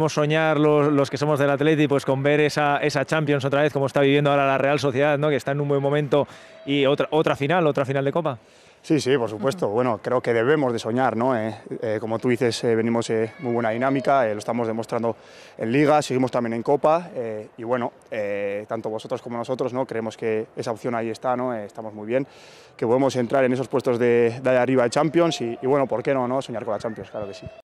podemos soñar los, que somos del Atleti pues con ver esa, esa Champions otra vez, como está viviendo ahora la Real Sociedad, ¿no? que está en un buen momento, y otra, otra final, otra final de Copa? Sí, sí, por supuesto. Bueno, creo que debemos de soñar, ¿no? Eh, eh, como tú dices, eh, venimos eh, muy buena dinámica, lo estamos demostrando en Liga, seguimos también en Copa y bueno, tanto vosotros como nosotros, ¿no? Creemos que esa opción ahí está, ¿no? estamos muy bien, que podemos entrar en esos puestos de, de arriba de Champions y, y, bueno, ¿por qué no, no? Soñar con la Champions, claro que sí.